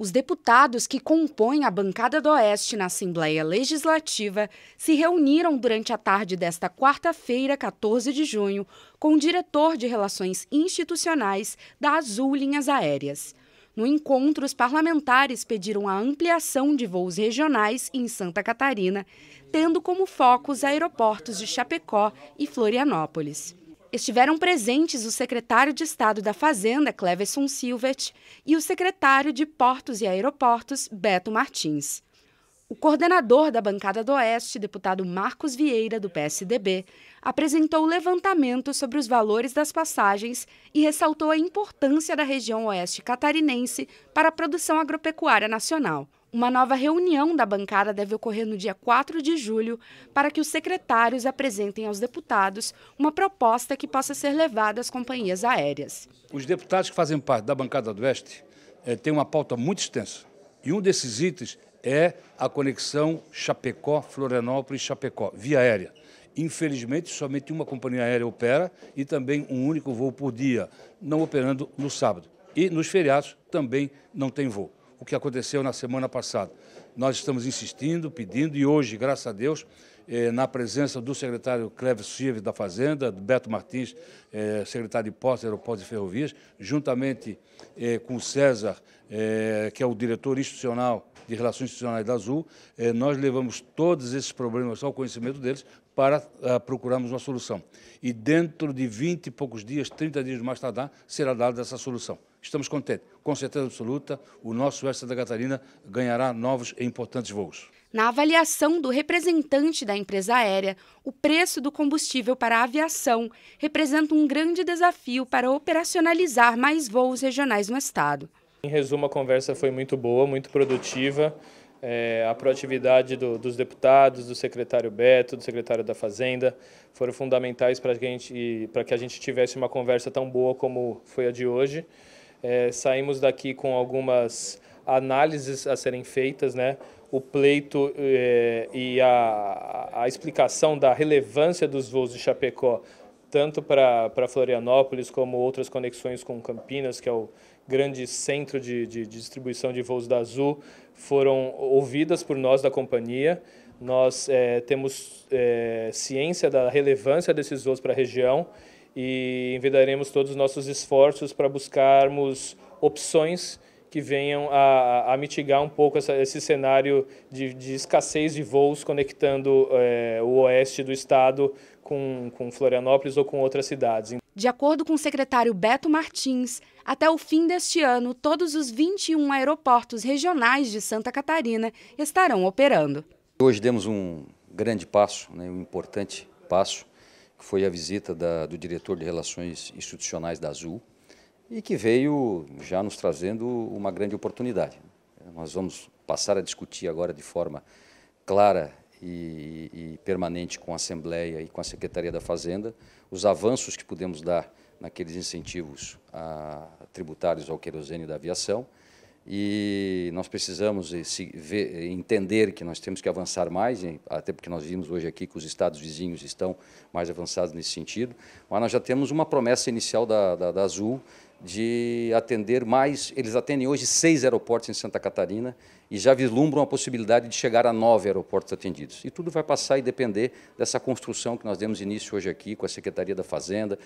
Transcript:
os deputados que compõem a bancada do Oeste na Assembleia Legislativa se reuniram durante a tarde desta quarta-feira, 14 de junho, com o diretor de Relações Institucionais da Azul Linhas Aéreas. No encontro, os parlamentares pediram a ampliação de voos regionais em Santa Catarina, tendo como foco os aeroportos de Chapecó e Florianópolis. Estiveram presentes o secretário de Estado da Fazenda, Cleverson Silvet, e o secretário de Portos e Aeroportos, Beto Martins. O coordenador da bancada do Oeste, deputado Marcos Vieira, do PSDB, apresentou o levantamento sobre os valores das passagens e ressaltou a importância da região oeste catarinense para a produção agropecuária nacional. Uma nova reunião da bancada deve ocorrer no dia 4 de julho para que os secretários apresentem aos deputados uma proposta que possa ser levada às companhias aéreas. Os deputados que fazem parte da bancada do Oeste eh, têm uma pauta muito extensa. E um desses itens é a conexão Chapecó-Florianópolis-Chapecó, via aérea. Infelizmente, somente uma companhia aérea opera e também um único voo por dia, não operando no sábado. E nos feriados também não tem voo o que aconteceu na semana passada. Nós estamos insistindo, pedindo, e hoje, graças a Deus, eh, na presença do secretário Cleves Silva da Fazenda, do Beto Martins, eh, secretário de Pós Aeroportos e Ferrovias, juntamente eh, com o César, eh, que é o diretor institucional de Relações Institucionais da Azul, eh, nós levamos todos esses problemas ao conhecimento deles para eh, procurarmos uma solução. E dentro de 20 e poucos dias, 30 dias mais tardar, será dada essa solução. Estamos contentes. Com certeza absoluta, o nosso Oeste Santa Catarina ganhará novos e importantes voos. Na avaliação do representante da empresa aérea, o preço do combustível para a aviação representa um grande desafio para operacionalizar mais voos regionais no estado. Em resumo, a conversa foi muito boa, muito produtiva. É, a proatividade do, dos deputados, do secretário Beto, do secretário da Fazenda, foram fundamentais para que, que a gente tivesse uma conversa tão boa como foi a de hoje. É, saímos daqui com algumas análises a serem feitas, né? o pleito é, e a, a explicação da relevância dos voos de Chapecó tanto para Florianópolis como outras conexões com Campinas, que é o grande centro de, de, distribuição de voos da Azul, foram ouvidas por nós da companhia. Nós é, temos é, ciência da relevância desses voos para a região e envidaremos todos os nossos esforços para buscarmos opções que venham a, a mitigar um pouco essa, esse cenário de, de, escassez de voos conectando é, o oeste do estado com, com Florianópolis ou com outras cidades. De acordo com o secretário Beto Martins, até o fim deste ano, todos os 21 aeroportos regionais de Santa Catarina estarão operando. Hoje demos um grande passo, né, um importante passo, que foi a visita da, do diretor de Relações Institucionais da Azul, e que veio já nos trazendo uma grande oportunidade. Nós vamos passar a discutir agora de forma clara e, e, permanente com a Assembleia e com a Secretaria da Fazenda os avanços que podemos dar naqueles incentivos a, tributários ao querosene da aviação. E nós precisamos eh, ver, eh, entender que nós temos que avançar mais, até porque nós vimos hoje aqui que os estados vizinhos estão mais avançados nesse sentido, mas nós já temos uma promessa inicial da, da, da Azul de atender mais. Eles atendem hoje seis aeroportos em Santa Catarina e já vislumbram a possibilidade de chegar a nove aeroportos atendidos. E tudo vai passar e depender dessa construção que nós demos início hoje aqui com a Secretaria da Fazenda,